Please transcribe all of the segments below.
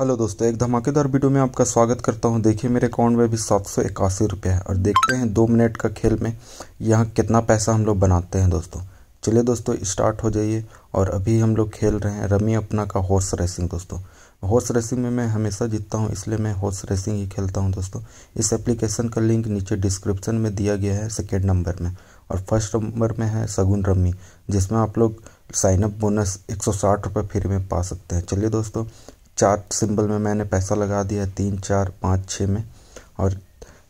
hello दोस्तों एक धमाकेदार वीडियो में आपका स्वागत करता हूं देखिए मेरे अकाउंट में भी सात सौ इक्यासी रुपये है और देखते हैं दो मिनट का खेल में यहाँ कितना पैसा हम लोग बनाते हैं दोस्तों चलिए दोस्तों स्टार्ट हो जाइए और अभी हम लोग खेल रहे हैं रमी अपना का हॉर्स रेसिंग दोस्तों हॉर्स रेसिंग में मैं हमेशा जीतता हूँ इसलिए मैं हॉर्स रेसिंग ही खेलता हूँ दोस्तों इस एप्लीकेशन का लिंक नीचे डिस्क्रिप्शन में दिया गया है सेकेंड नंबर में और फर्स्ट नंबर में है सगुन रमी जिसमें आप लोग साइनअप बोनस एक सौ साठ रुपये फ्री में पा सकते हैं चलिए दोस्तों चार सिंबल में मैंने पैसा लगा दिया तीन चार पाँच छः में और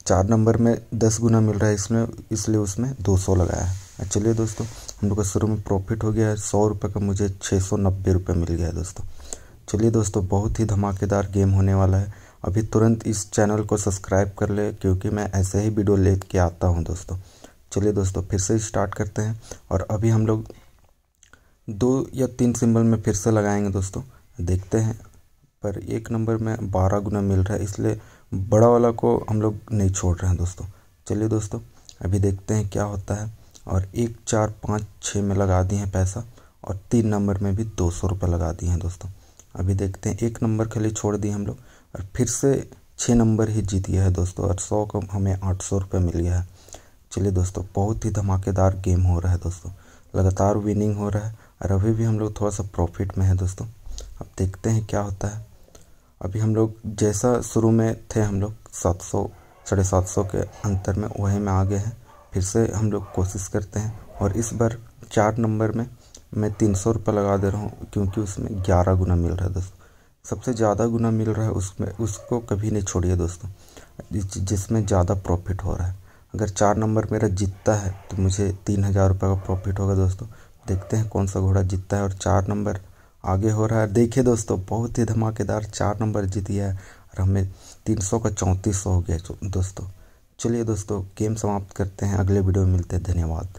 चार नंबर में दस गुना मिल रहा है इसमें इसलिए उसमें दो सौ लगाया है चलिए दोस्तों हम लोग का शुरू में प्रॉफिट हो गया है सौ रुपये का मुझे छः सौ नब्बे रुपये मिल गया है दोस्तों चलिए दोस्तों बहुत ही धमाकेदार गेम होने वाला है अभी तुरंत इस चैनल को सब्सक्राइब कर ले क्योंकि मैं ऐसे ही वीडियो ले के आता हूँ दोस्तों चलिए दोस्तों फिर से स्टार्ट करते हैं और अभी हम लोग दो या तीन सिंबल में फिर से लगाएंगे दोस्तों देखते हैं पर एक नंबर में बारह गुना मिल रहा है इसलिए बड़ा वाला को हम लोग नहीं छोड़ रहे हैं दोस्तों चलिए दोस्तों अभी देखते हैं क्या होता है और एक चार पाँच छः में लगा दिए हैं पैसा और तीन नंबर में भी दो सौ रुपये लगा दिए हैं दोस्तों अभी देखते हैं एक नंबर के लिए छोड़ दिए हम लोग और फिर से छः नंबर ही जीत गया है दोस्तों और सौ को हमें आठ सौ रुपये मिल गया है चलिए दोस्तों बहुत ही धमाकेदार गेम हो रहा है दोस्तों लगातार विनिंग हो रहा है और अभी भी हम लोग थोड़ा सा प्रॉफिट में है दोस्तों अब देखते हैं क्या होता है अभी हम लोग जैसा शुरू में थे हम लोग सात सौ साढ़े सात सौ के अंतर में वहीं में आ गए हैं फिर से हम लोग कोशिश करते हैं और इस बार चार नंबर में मैं तीन सौ रुपये लगा दे रहा हूँ क्योंकि उसमें ग्यारह गुना मिल रहा है दोस्तों सबसे ज़्यादा गुना मिल रहा है उसमें उसको कभी नहीं छोड़िए दोस्तों जिसमें ज़्यादा प्रॉफिट हो रहा है अगर चार नंबर मेरा जीतता है तो मुझे तीन हज़ार रुपये का प्रॉफिट होगा दोस्तों देखते हैं कौन सा घोड़ा जीतता है और चार नंबर आगे हो रहा है देखिए दोस्तों बहुत ही धमाकेदार चार नंबर जीत गया है और हमें तीन सौ का चौंतीस सौ हो गया दोस्तों चलिए दोस्तों गेम समाप्त करते हैं अगले वीडियो में मिलते हैं धन्यवाद